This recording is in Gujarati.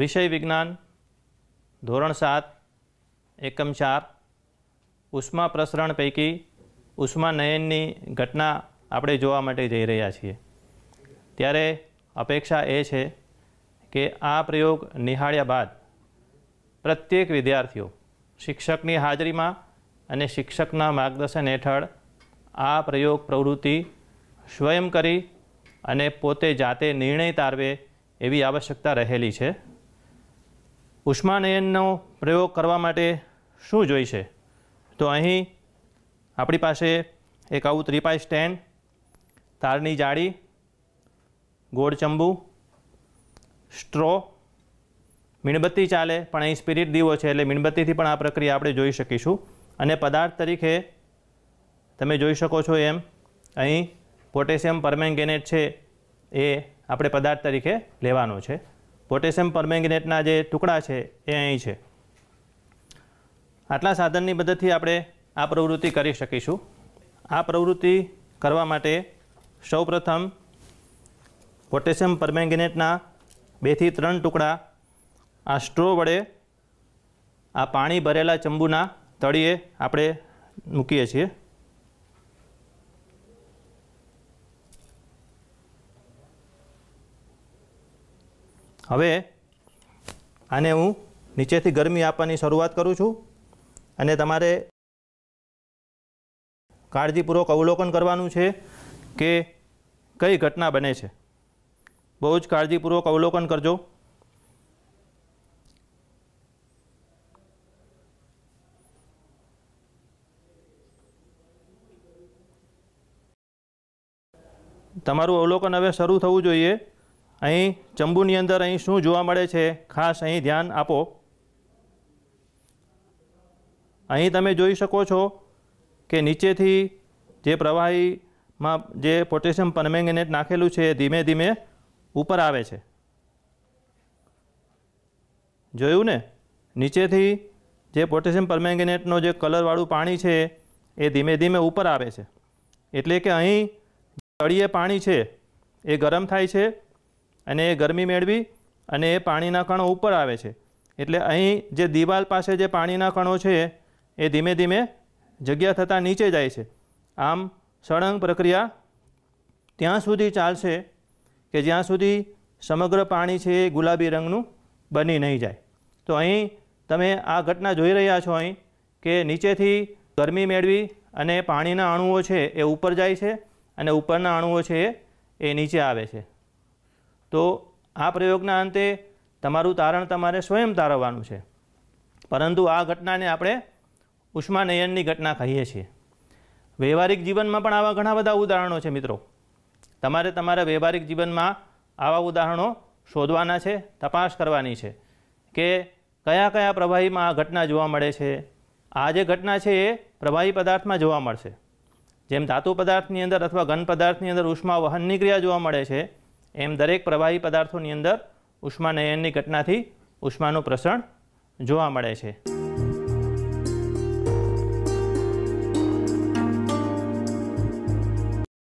વિષય વિજ્ઞાન ધોરણ સાત એકમ ચાર ઉષ્મા પ્રસરણ પૈકી ઉષ્મા નયનની ઘટના આપણે જોવા માટે જઈ રહ્યા છીએ ત્યારે અપેક્ષા એ છે કે આ પ્રયોગ નિહાળ્યા બાદ પ્રત્યેક વિદ્યાર્થીઓ શિક્ષકની હાજરીમાં અને શિક્ષકના માર્ગદર્શન હેઠળ આ પ્રયોગ પ્રવૃત્તિ સ્વયં કરી અને પોતે જાતે નિર્ણય તારવે એવી આવશ્યકતા રહેલી છે ઉષ્માનયનનો પ્રયોગ કરવા માટે શું જોઈશે તો અહીં આપણી પાસે એક આવું ત્રિપાય સ્ટેન્ડ તારની જાળી ગોળચંબુ સ્ટ્રો મીણબત્તી ચાલે પણ અહીં સ્પિરિટ દીવો છે એટલે મીણબત્તીથી પણ આ પ્રક્રિયા આપણે જોઈ શકીશું અને પદાર્થ તરીકે તમે જોઈ શકો છો એમ અહીં પોટેશિયમ પરમેંગેનેટ છે એ આપણે પદાર્થ તરીકે લેવાનો છે પોટેશિયમ પરમેંગનેટના જે ટુકડા છે એ અહીં છે આટલા સાધનની મદદથી આપણે આ પ્રવૃત્તિ કરી શકીશું આ પ્રવૃત્તિ કરવા માટે સૌ પ્રથમ પોટેશિયમ પરમેંગનેટના બેથી ત્રણ ટુકડા આ સ્ટ્રો વડે આ પાણી ભરેલા ચંબુના તળિયે આપણે મૂકીએ છીએ હવે આને હું નીચેથી ગરમી આપવાની શરૂઆત કરું છું અને તમારે કાળજીપૂર્વક અવલોકન કરવાનું છે કે કઈ ઘટના બને છે બહુ જ કાળજીપૂર્વક અવલોકન કરજો તમારું અવલોકન હવે શરૂ થવું જોઈએ અહીં ચંબુની અંદર અહીં શું જોવા મળે છે ખાસ અહીં ધ્યાન આપો અહીં તમે જોઈ શકો છો કે નીચેથી જે પ્રવાહીમાં જે પોટેશિયમ પરમેંગેનેટ નાખેલું છે ધીમે ધીમે ઉપર આવે છે જોયું ને નીચેથી જે પોટેશિયમ પરમેંગેનેટનો જે કલરવાળું પાણી છે એ ધીમે ધીમે ઉપર આવે છે એટલે કે અહીં તળિયે પાણી છે એ ગરમ થાય છે અને એ ગરમી મેળવી અને એ પાણીના કણો ઉપર આવે છે એટલે અહીં જે દિવાલ પાસે જે પાણીના કણો છે એ ધીમે ધીમે જગ્યા થતાં નીચે જાય છે આમ સળંગ પ્રક્રિયા ત્યાં સુધી ચાલશે કે જ્યાં સુધી સમગ્ર પાણી છે એ ગુલાબી રંગનું બની નહીં જાય તો અહીં તમે આ ઘટના જોઈ રહ્યા છો અહીં કે નીચેથી ગરમી મેળવી અને પાણીના અણુઓ છે એ ઉપર જાય છે અને ઉપરના અણુઓ છે એ નીચે આવે છે તો આ પ્રયોગના અંતે તમારું તારણ તમારે સ્વયં તારવવાનું છે પરંતુ આ ઘટનાને આપણે ઉષ્માનયનની ઘટના કહીએ છીએ વ્યવહારિક જીવનમાં પણ આવા ઘણા બધા ઉદાહરણો છે મિત્રો તમારે તમારા વ્યવહારિક જીવનમાં આવા ઉદાહરણો શોધવાના છે તપાસ કરવાની છે કે કયા કયા પ્રવાહીમાં આ ઘટના જોવા મળે છે આ જે ઘટના છે એ પ્રવાહી પદાર્થમાં જોવા મળશે જેમ ધાતુ પદાર્થની અંદર અથવા ઘન પદાર્થની અંદર ઉષ્મા વહનની ક્રિયા જોવા મળે છે એમ દરેક પ્રવાહી પદાર્થોની અંદર ઉષ્માનયનની ઘટનાથી ઉષ્માનું પ્રસરણ જોવા મળે છે